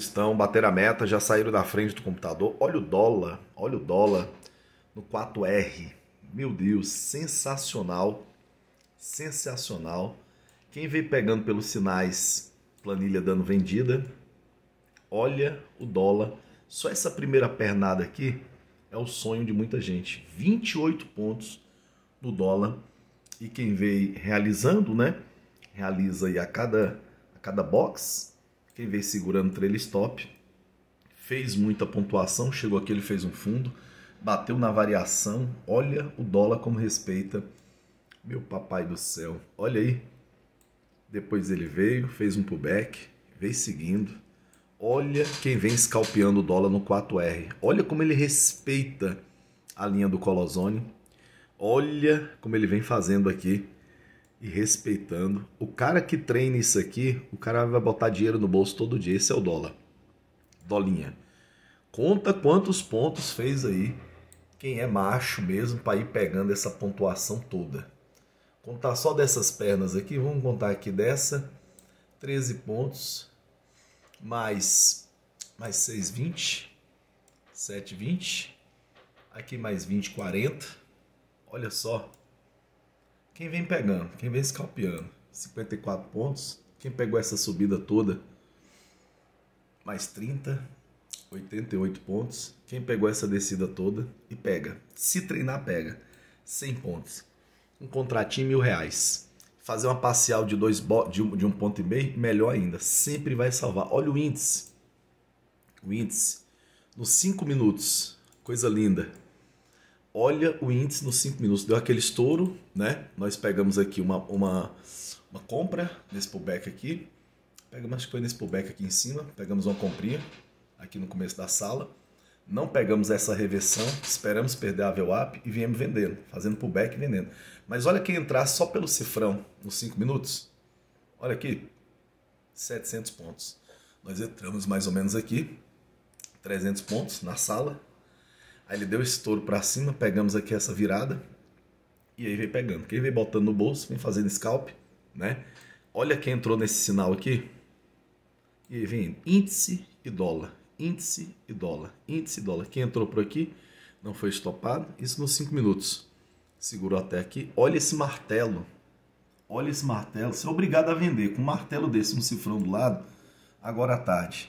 estão bater a meta, já saíram da frente do computador. Olha o dólar, olha o dólar no 4R. Meu Deus, sensacional. Sensacional. Quem vem pegando pelos sinais, planilha dando vendida. Olha o dólar. Só essa primeira pernada aqui é o sonho de muita gente. 28 pontos no dólar. E quem vem realizando, né? Realiza aí a cada, a cada box quem veio segurando trailer stop, fez muita pontuação, chegou aqui, ele fez um fundo, bateu na variação. Olha o dólar como respeita. Meu papai do céu, olha aí. Depois ele veio, fez um pullback, veio seguindo. Olha quem vem escalpeando o dólar no 4R. Olha como ele respeita a linha do Colosone. Olha como ele vem fazendo aqui e respeitando. O cara que treina isso aqui, o cara vai botar dinheiro no bolso todo dia. Esse é o dólar. Dolinha. Conta quantos pontos fez aí quem é macho mesmo para ir pegando essa pontuação toda. Contar só dessas pernas aqui, vamos contar aqui dessa. 13 pontos, mais, mais 6, 20, 7, 20, aqui mais 20, 40. Olha só, quem vem pegando? Quem vem escalpeando? 54 pontos. Quem pegou essa subida toda? Mais 30, 88 pontos. Quem pegou essa descida toda e pega. Se treinar, pega. 100 pontos. Um contratinho, mil reais. Fazer uma parcial de, dois de, um, de um ponto e meio, melhor ainda. Sempre vai salvar. Olha o índice. O índice. Nos 5 minutos. Coisa linda olha o índice nos 5 minutos, deu aquele estouro, né? Nós pegamos aqui uma, uma, uma compra nesse pullback aqui, pegamos, acho que foi nesse pullback aqui em cima, pegamos uma comprinha aqui no começo da sala, não pegamos essa reversão, esperamos perder a VWAP e viemos vendendo, fazendo pullback e vendendo. Mas olha quem entrar só pelo cifrão nos 5 minutos, olha aqui, 700 pontos. Nós entramos mais ou menos aqui, 300 pontos na sala, Aí ele deu esse touro para cima, pegamos aqui essa virada e aí vem pegando. Quem vem botando no bolso, vem fazendo scalp, né? Olha quem entrou nesse sinal aqui. E aí vem índice e dólar, índice e dólar, índice e dólar. Quem entrou por aqui não foi estopado, isso nos 5 minutos. Segurou até aqui. Olha esse martelo. Olha esse martelo. Você é obrigado a vender com um martelo desse, no cifrão do lado, agora à tarde.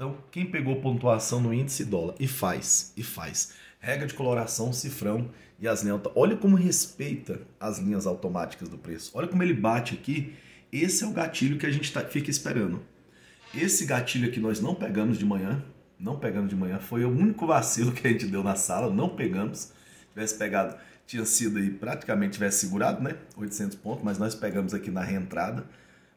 Então, quem pegou pontuação no índice, dólar. E faz, e faz. Regra de coloração, cifrão e as linhas. Olha como respeita as linhas automáticas do preço. Olha como ele bate aqui. Esse é o gatilho que a gente tá, fica esperando. Esse gatilho aqui nós não pegamos de manhã. Não pegamos de manhã. Foi o único vacilo que a gente deu na sala. Não pegamos. Tivesse pegado, tinha sido aí praticamente tivesse segurado, né? 800 pontos, mas nós pegamos aqui na reentrada.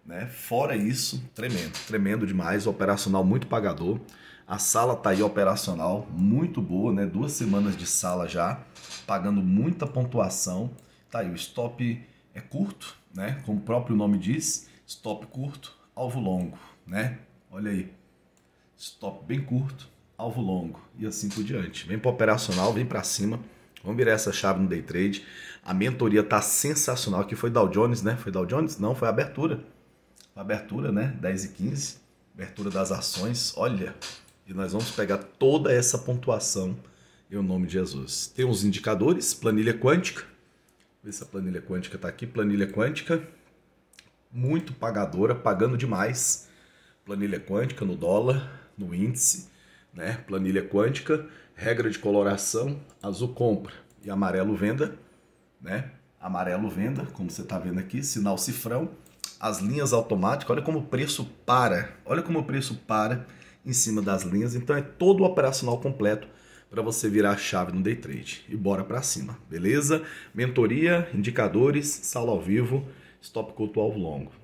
Né? Fora isso, tremendo, tremendo demais, operacional muito pagador. A sala tá aí operacional, muito boa, né? Duas semanas de sala já, pagando muita pontuação. Tá aí, o stop é curto, né? Como o próprio nome diz, stop curto, alvo longo, né? Olha aí. Stop bem curto, alvo longo e assim por diante. Vem para operacional, vem para cima. Vamos virar essa chave no day trade. A mentoria tá sensacional, que foi Dow Jones, né? Foi Dow Jones? Não, foi abertura abertura, né? 10 e 15, abertura das ações. Olha, e nós vamos pegar toda essa pontuação em nome de Jesus. Tem os indicadores, planilha quântica. Vê se a planilha quântica está aqui. Planilha quântica, muito pagadora, pagando demais. Planilha quântica no dólar, no índice, né? Planilha quântica, regra de coloração, azul compra e amarelo venda, né? Amarelo venda, como você está vendo aqui, sinal cifrão as linhas automáticas, olha como o preço para, olha como o preço para em cima das linhas, então é todo o operacional completo para você virar a chave no day trade e bora para cima, beleza? Mentoria, indicadores, sala ao vivo, stop cut ao longo.